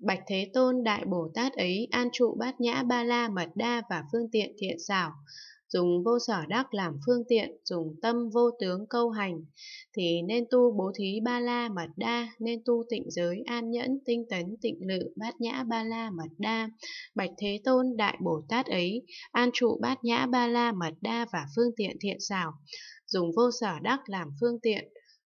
Bạch Thế Tôn Đại Bồ Tát ấy an trụ bát nhã ba la mật đa và phương tiện thiện xảo, dùng vô sở đắc làm phương tiện, dùng tâm vô tướng câu hành, thì nên tu bố thí ba la mật đa, nên tu tịnh giới an nhẫn, tinh tấn, tịnh lự, bát nhã ba la mật đa. Bạch Thế Tôn Đại Bồ Tát ấy, an trụ bát nhã ba la mật đa và phương tiện thiện xảo, dùng vô sở đắc làm phương tiện,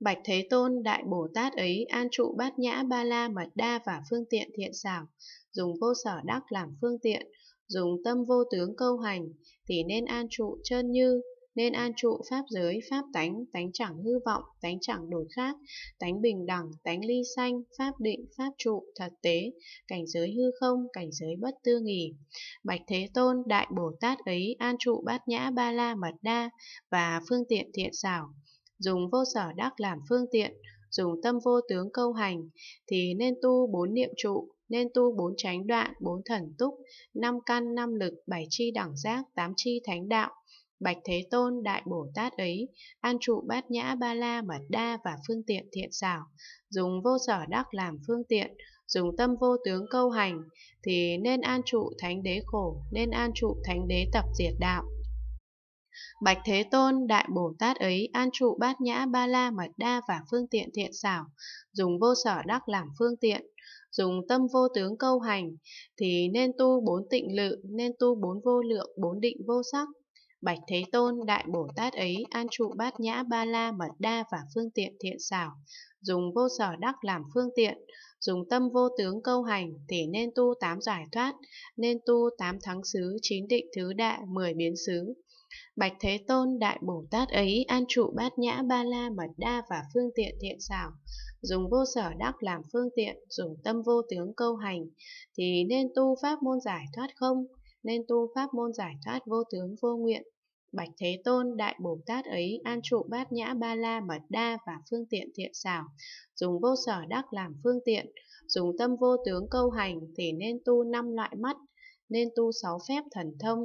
Bạch Thế Tôn Đại Bồ Tát ấy an trụ bát nhã ba la mật đa và phương tiện thiện xảo, dùng vô sở đắc làm phương tiện, dùng tâm vô tướng câu hành, thì nên an trụ chân như, nên an trụ pháp giới, pháp tánh, tánh chẳng hư vọng, tánh chẳng đổi khác, tánh bình đẳng, tánh ly sanh, pháp định, pháp trụ, thật tế, cảnh giới hư không, cảnh giới bất tư nghỉ. Bạch Thế Tôn, Đại Bồ Tát ấy an trụ bát nhã ba la mật đa và phương tiện thiện xảo, dùng vô sở đắc làm phương tiện, dùng tâm vô tướng câu hành, thì nên tu bốn niệm trụ, nên tu bốn tránh đoạn, bốn thần túc, năm căn, năm lực, bảy chi đẳng giác, tám chi thánh đạo, Bạch Thế Tôn Đại bổ Tát ấy, an trụ bát nhã ba la mật đa và phương tiện thiện xảo, dùng vô sở đắc làm phương tiện, dùng tâm vô tướng câu hành, thì nên an trụ thánh đế khổ, nên an trụ thánh đế tập diệt đạo. Bạch Thế Tôn, Đại Bồ Tát ấy an trụ bát nhã ba la mật đa và phương tiện thiện xảo, dùng vô sở đắc làm phương tiện, dùng tâm vô tướng câu hành, thì nên tu bốn tịnh lự, nên tu bốn vô lượng, bốn định vô sắc. Bạch Thế Tôn, Đại Bồ Tát ấy an trụ bát nhã ba la mật đa và phương tiện thiện xảo, dùng vô sở đắc làm phương tiện, dùng tâm vô tướng câu hành thì nên tu tám giải thoát, nên tu tám thắng xứ, chín định thứ đại, mười biến xứ. Bạch Thế Tôn Đại Bồ Tát ấy an trụ bát nhã ba la mật đa và phương tiện thiện xảo, dùng vô sở đắc làm phương tiện, dùng tâm vô tướng câu hành, thì nên tu pháp môn giải thoát không, nên tu pháp môn giải thoát vô tướng vô nguyện, Bạch Thế Tôn Đại Bồ Tát ấy an trụ bát nhã ba la mật đa và phương tiện thiện xảo, dùng vô sở đắc làm phương tiện, dùng tâm vô tướng câu hành thì nên tu năm loại mắt, nên tu sáu phép thần thông.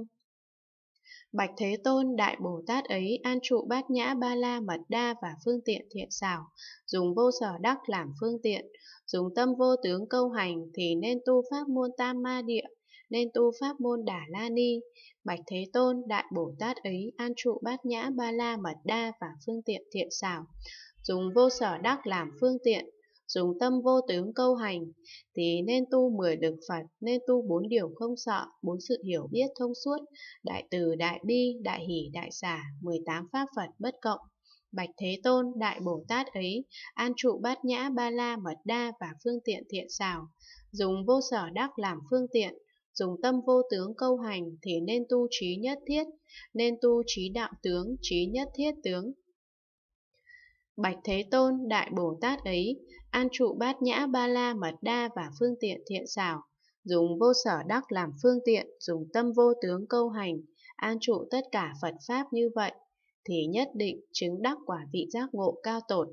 Bạch Thế Tôn Đại Bồ Tát ấy an trụ bát nhã ba la mật đa và phương tiện thiện xảo, dùng vô sở đắc làm phương tiện, dùng tâm vô tướng câu hành thì nên tu pháp môn tam ma địa, nên tu pháp môn Đà La Ni. Bạch Thế Tôn, Đại Bồ Tát ấy an trụ bát nhã ba la mật đa và phương tiện thiện xảo, dùng vô sở đắc làm phương tiện, dùng tâm vô tướng câu hành, thì nên tu mười lực Phật, nên tu bốn điều không sợ, bốn sự hiểu biết thông suốt, đại từ, đại bi, đại hỷ, đại xả, 18 pháp Phật bất cộng. Bạch Thế Tôn, Đại Bồ Tát ấy, an trụ bát nhã ba la mật đa và phương tiện thiện xảo, dùng vô sở đắc làm phương tiện, dùng tâm vô tướng câu hành thì nên tu trí nhất thiết, nên tu trí đạo tướng, trí nhất thiết tướng. Bạch Thế Tôn, Đại Bồ Tát ấy, an trụ bát nhã ba la mật đa và phương tiện thiện xảo, dùng vô sở đắc làm phương tiện, dùng tâm vô tướng câu hành, an trụ tất cả Phật Pháp như vậy, thì nhất định chứng đắc quả vị giác ngộ cao tột.